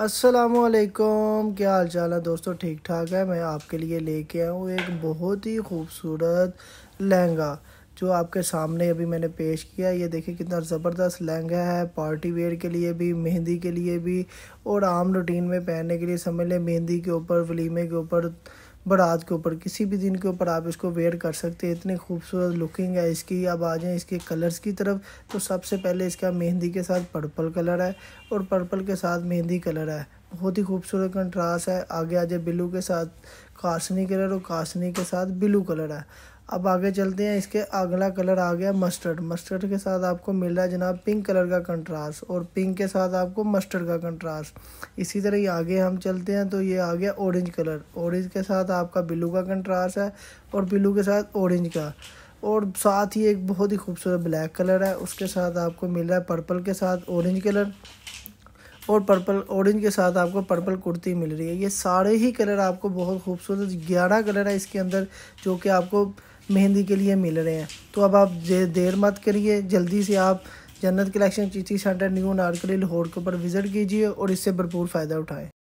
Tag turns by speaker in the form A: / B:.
A: असलकम क्या हाल चाल है दोस्तों ठीक ठाक है मैं आपके लिए लेके आया हूँ एक बहुत ही खूबसूरत लहंगा जो आपके सामने अभी मैंने पेश किया ये देखिए कितना ज़बरदस्त लहंगा है पार्टी वेयर के लिए भी मेहंदी के लिए भी और आम रूटीन में पहनने के लिए समझ लें मेहंदी के ऊपर वलीमे के ऊपर बट के ऊपर किसी भी दिन के ऊपर आप इसको वेयर कर सकते हैं इतनी खूबसूरत लुकिंग है इसकी अब आ जाएँ इसके कलर्स की तरफ तो सबसे पहले इसका मेहंदी के साथ पर्पल कलर है और पर्पल के साथ मेहंदी कलर है बहुत ही खूबसूरत कंट्रास्ट है आगे आ जाए ब्लू के साथ कासनी कलर और कासनी के साथ ब्लू कलर है अब आगे चलते हैं इसके अगला कलर आ गया मस्टर्ड मस्टर्ड के साथ आपको मिल रहा है जनाब पिंक कलर का कंट्रास्ट और पिंक के साथ आपको मस्टर्ड का कंट्रास्ट इसी तरह ही आगे हम चलते हैं तो ये आ गया ऑरेंज कलर ऑरेंज के साथ आपका ब्लू का कंट्रास्ट है और ब्लू के साथ ऑरेंज का और साथ ही एक बहुत ही खूबसूरत ब्लैक कलर है उसके साथ आपको मिल रहा है पर्पल के साथ ऑरेंज कलर और पर्पल ऑरेंज के साथ आपको पर्पल कुर्ती मिल रही है ये सारे ही कलर आपको बहुत खूबसूरत ग्यारह कलर है इसके अंदर जो कि आपको मेहंदी के लिए मिल रहे हैं तो अब आप देर मत करिए जल्दी से आप जन्नत कलेक्शन चीची सेंटर न्यू नारकली लाहौर के ऊपर विज़िट कीजिए और इससे भरपूर फ़ायदा उठाएँ